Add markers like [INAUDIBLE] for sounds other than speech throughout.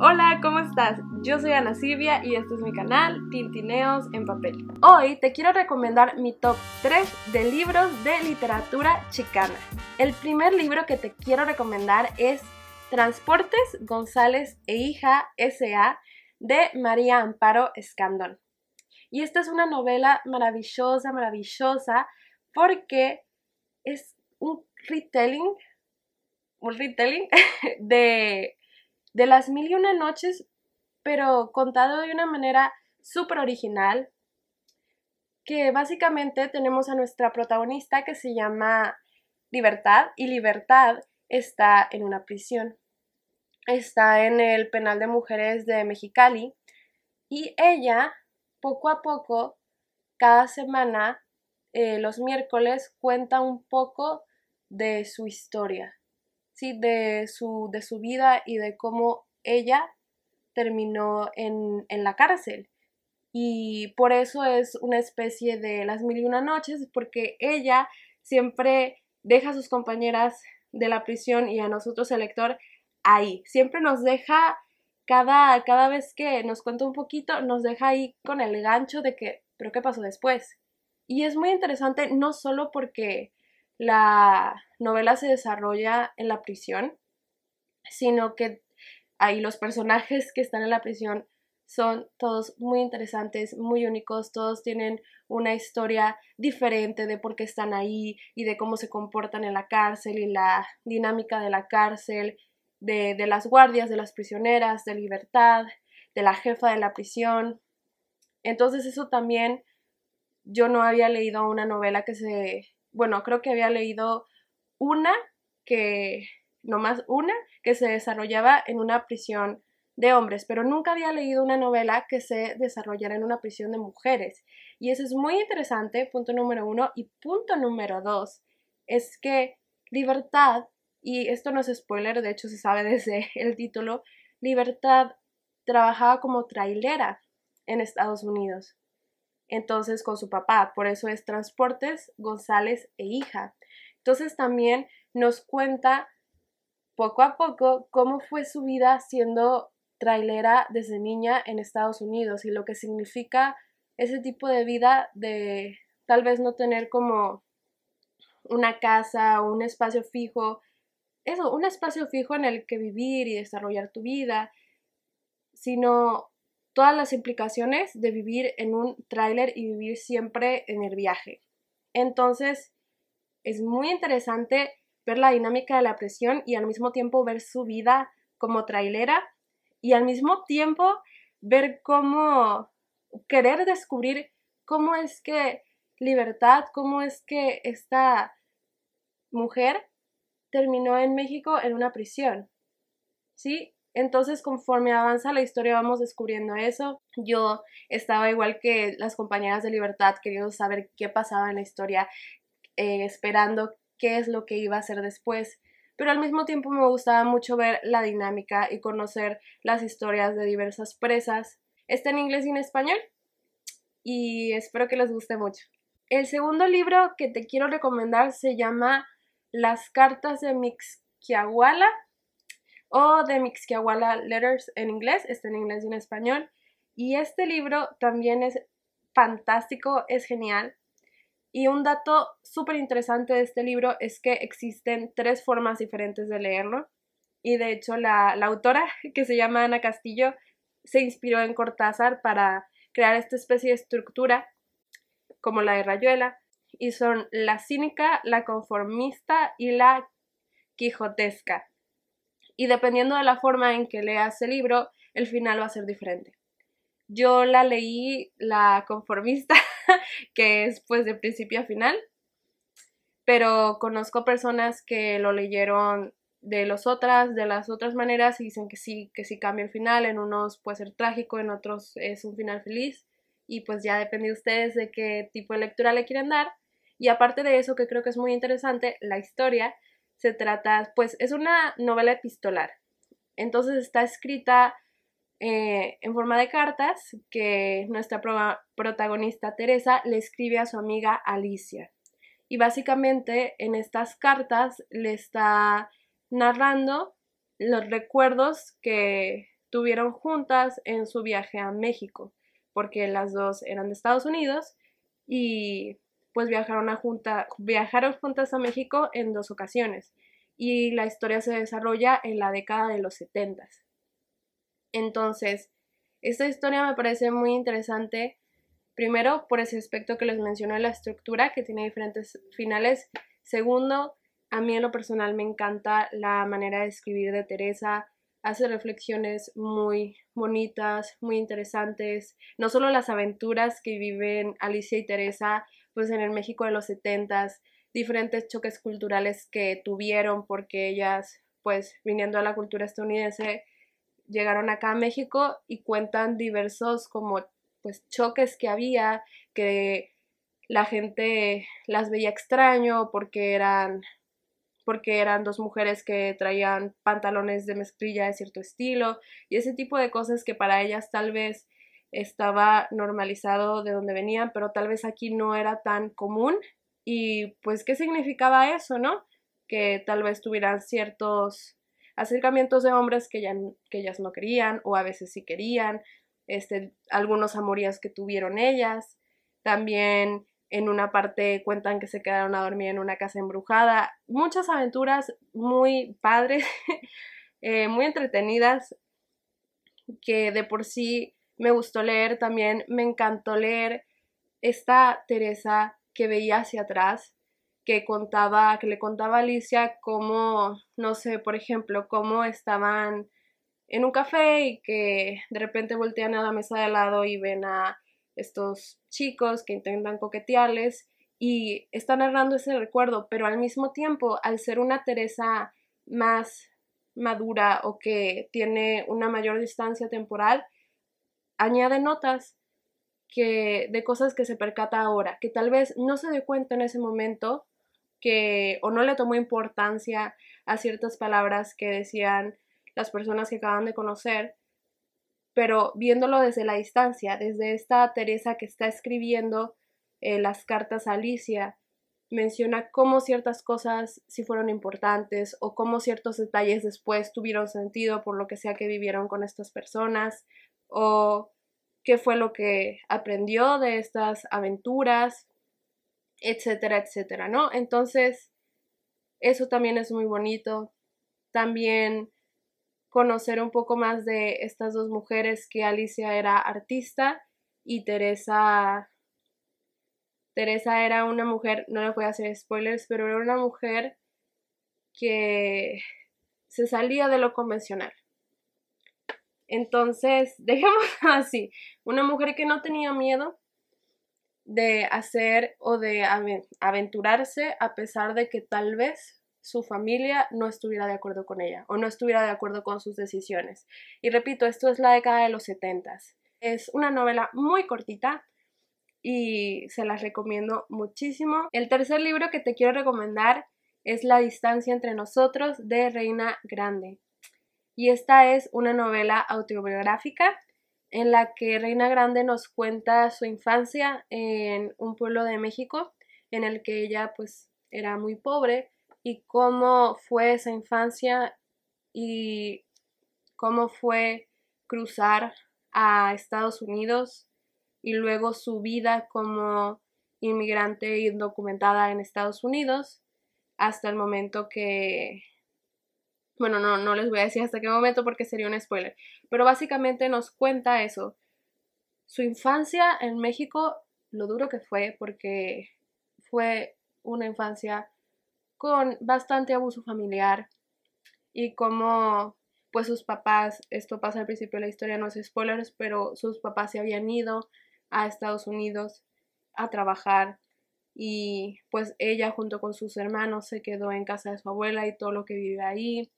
Hola, ¿cómo estás? Yo soy Ana Silvia y este es mi canal Tintineos en Papel. Hoy te quiero recomendar mi top 3 de libros de literatura chicana. El primer libro que te quiero recomendar es Transportes González e Hija S.A. de María Amparo Escandón. Y esta es una novela maravillosa, maravillosa, porque es un retelling, un retelling [LAUGHS] de de las mil y una noches, pero contado de una manera súper original, que básicamente tenemos a nuestra protagonista que se llama Libertad y Libertad está en una prisión. Está en el penal de mujeres de Mexicali y ella poco a poco, cada semana, eh, los miércoles, cuenta un poco de su historia, ¿sí? de, su, de su vida y de cómo ella terminó en, la cárcel. Y por eso es una especie de las mil y una noches, porque ella siempre deja a sus compañeras de la prisión y a nosotros el lector ahí. Siempre nos deja, cada, cada vez que nos cuenta un poquito, nos deja ahí con el gancho de que, pero ¿qué pasó después? Y es muy interesante no solo porque la novela se desarrolla en la prisión, sino que ahí los personajes que están en la prisión son todos muy interesantes, muy únicos, todos tienen una historia diferente de por qué están ahí y de cómo se comportan en la cárcel y la dinámica de la cárcel, de, de las guardias, de las prisioneras, de libertad, de la jefa de la prisión. Entonces eso también yo no había leído una novela que se bueno, creo que había leído una que, no más una, que se desarrollaba en una prisión de hombres, pero nunca había leído una novela que se desarrollara en una prisión de mujeres. Y eso es muy interesante, punto número uno. Y punto número dos es que libertad, y esto no es spoiler, de hecho se sabe [LAUGHS] desde el título, libertad trabajaba como trailera en Estados Unidos entonces con su papá. Por eso es Transportes, González e hija. Entonces también nos cuenta poco a poco cómo fue su vida siendo trailera desde niña en Estados Unidos y lo que significa ese tipo de vida de tal vez no tener como una casa o un espacio fijo, eso, un espacio fijo en el que vivir y desarrollar tu vida, sino todas las implicaciones de vivir en un tráiler y vivir siempre en el viaje. Entonces, es muy interesante ver la dinámica de la presión y al mismo tiempo ver su vida como trailera y al mismo tiempo ver cómo querer descubrir cómo es que libertad, cómo es que esta mujer terminó en México en una prisión. ¿Sí? Entonces, conforme avanza la historia, vamos descubriendo eso. Yo estaba igual que las compañeras de libertad, queriendo saber qué pasaba en la historia, eh, esperando qué es lo que iba a hacer después. Pero al mismo tiempo me gustaba mucho ver la dinámica y conocer las historias de diversas presas. Está en inglés y en español y espero que les guste mucho. El segundo libro que te quiero recomendar se llama Las cartas de Mixquiahuala o de Mixquiahuala Letters en inglés, está en inglés y en español. Y este libro también es fantástico, es genial. Y un dato súper interesante de este libro es que existen tres formas diferentes de leerlo. Y de hecho la autora, [LAUGHS] que se llama Ana Castillo, se inspiró en Cortázar para crear esta especie de estructura como la de Rayuela. Y son la cínica, la conformista y la quijotesca y dependiendo de la forma en que leas el libro, el final va a ser diferente. Yo la leí La conformista, [LAUGHS] que es pues de principio a final, pero conozco personas que lo leyeron de las otras, de las otras maneras y dicen que sí, que sí cambia el final, en unos puede ser trágico, en otros es un final feliz y pues ya depende de ustedes de qué tipo de lectura le quieren dar. Y aparte de eso, que creo que es muy interesante, la historia se trata, pues es una novela epistolar. Entonces está escrita eh, en forma de cartas que nuestra protagonista Teresa le escribe a su amiga Alicia. Y básicamente en estas cartas le está narrando los recuerdos que tuvieron juntas en su viaje a México, porque las dos eran de Estados Unidos y pues, viajaron, a viajaron juntas a México en dos ocasiones y la historia se desarrolla en la década de los 70. Entonces, esta historia me parece muy interesante, primero por ese aspecto que les mencioné la estructura, que tiene diferentes finales. Segundo, a mí en lo personal me encanta la manera de escribir de Teresa, hace reflexiones muy bonitas, muy interesantes, no solo las aventuras que viven Alicia y Teresa pues en el México de los 70 diferentes choques culturales que tuvieron porque ellas pues viniendo a la cultura estadounidense llegaron acá a México y cuentan diversos como pues choques que había que la gente las veía extraño porque eran porque eran dos mujeres que traían pantalones de mezclilla de cierto estilo y ese tipo de cosas que para ellas tal vez estaba normalizado de donde venían, pero tal vez aquí no era tan común. Y pues, ¿qué significaba eso, no? Que tal vez tuvieran ciertos acercamientos de hombres que, ya, que ellas no querían o a veces sí querían, este, algunos amorías que tuvieron ellas. También en una parte cuentan que se quedaron a dormir en una casa embrujada. Muchas aventuras muy padres, [LAUGHS] eh, muy entretenidas, que de por sí me gustó leer también, me encantó leer esta Teresa que veía hacia atrás, que contaba, que le contaba a Alicia cómo, no sé, por ejemplo, cómo estaban en un café y que de repente voltean a la mesa de lado y ven a estos chicos que intentan coquetearles y está narrando ese recuerdo, pero al mismo tiempo, al ser una Teresa más madura o que tiene una mayor distancia temporal, añade notas que, de cosas que se percata ahora, que tal vez no se dio cuenta en ese momento que o no le tomó importancia a ciertas palabras que decían las personas que acaban de conocer, pero viéndolo desde la distancia, desde esta Teresa que está escribiendo eh, las cartas a Alicia, menciona cómo ciertas cosas sí fueron importantes o cómo ciertos detalles después tuvieron sentido por lo que sea que vivieron con estas personas, o qué fue lo que aprendió de estas aventuras, etcétera, etcétera, ¿no? Entonces, eso también es muy bonito. También conocer un poco más de estas dos mujeres que Alicia era artista y Teresa Teresa era una mujer, no le voy a hacer spoilers, pero era una mujer que se salía de lo convencional. Entonces, [LAUGHS] dejemos así, una mujer que no tenía miedo de hacer o de aventurarse a pesar de que tal vez su familia no estuviera de acuerdo con ella o no estuviera de acuerdo con sus decisiones. Y repito, esto es la década de los setentas. Es una novela muy cortita y se las recomiendo muchísimo. El tercer libro que te quiero recomendar es La distancia entre nosotros de Reina Grande y esta es una novela autobiográfica en la que Reina Grande nos cuenta su infancia en un pueblo de México en el que ella pues era muy pobre y cómo fue esa infancia y cómo fue cruzar a Estados Unidos y luego su vida como inmigrante indocumentada en Estados Unidos hasta el momento que bueno, no, no les voy a decir hasta qué momento porque sería un spoiler. Pero básicamente nos cuenta eso. Su infancia en México, lo duro que fue, porque fue una infancia con bastante abuso familiar y como pues sus papás, esto pasa al principio de la historia, no es spoilers, pero sus papás se habían ido a Estados Unidos a trabajar y pues ella junto con sus hermanos se quedó en casa de su abuela y todo lo que vive ahí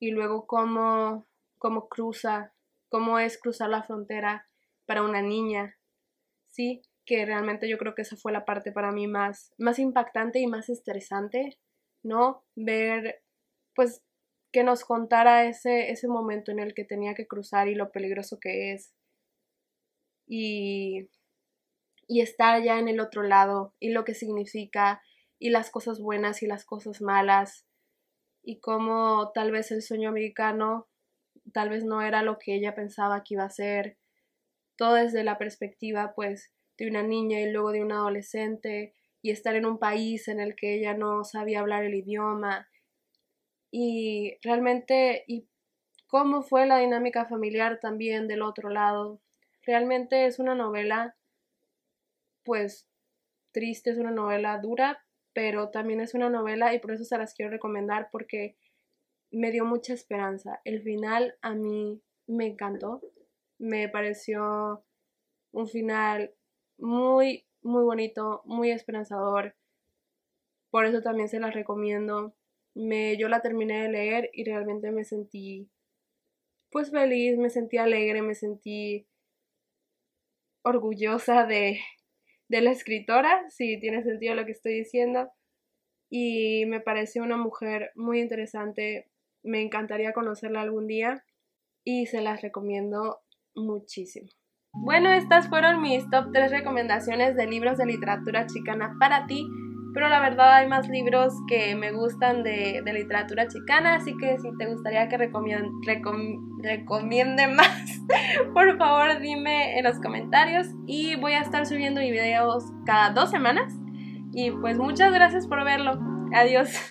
y luego cómo, cómo cruza, cómo es cruzar la frontera para una niña, ¿sí? Que realmente yo creo que esa fue la parte para mí más, más impactante y más estresante, ¿no? Ver, pues, que nos contara ese, ese momento en el que tenía que cruzar y lo peligroso que es. Y, y estar ya en el otro lado y lo que significa y las cosas buenas y las cosas malas y cómo tal vez el sueño americano tal vez no era lo que ella pensaba que iba a ser, todo desde la perspectiva pues de una niña y luego de un adolescente y estar en un país en el que ella no sabía hablar el idioma y realmente y cómo fue la dinámica familiar también del otro lado. Realmente es una novela pues triste, es una novela dura, pero también es una novela y por eso se las quiero recomendar porque me dio mucha esperanza. El final a mí me encantó, me pareció un final muy, muy bonito, muy esperanzador. Por eso también se las recomiendo. Me, yo la terminé de leer y realmente me sentí pues feliz, me sentí alegre, me sentí orgullosa de de la escritora, si tiene sentido lo que estoy diciendo. Y me parece una mujer muy interesante. Me encantaría conocerla algún día y se las recomiendo muchísimo. Bueno, estas fueron mis top 3 recomendaciones de libros de literatura chicana para ti pero la verdad hay más libros que me gustan de, literatura chicana, así que si te gustaría que recomiende [LAUGHS] más, por favor dime en los comentarios y voy a estar subiendo mis videos cada dos semanas y pues muchas gracias por verlo, adiós.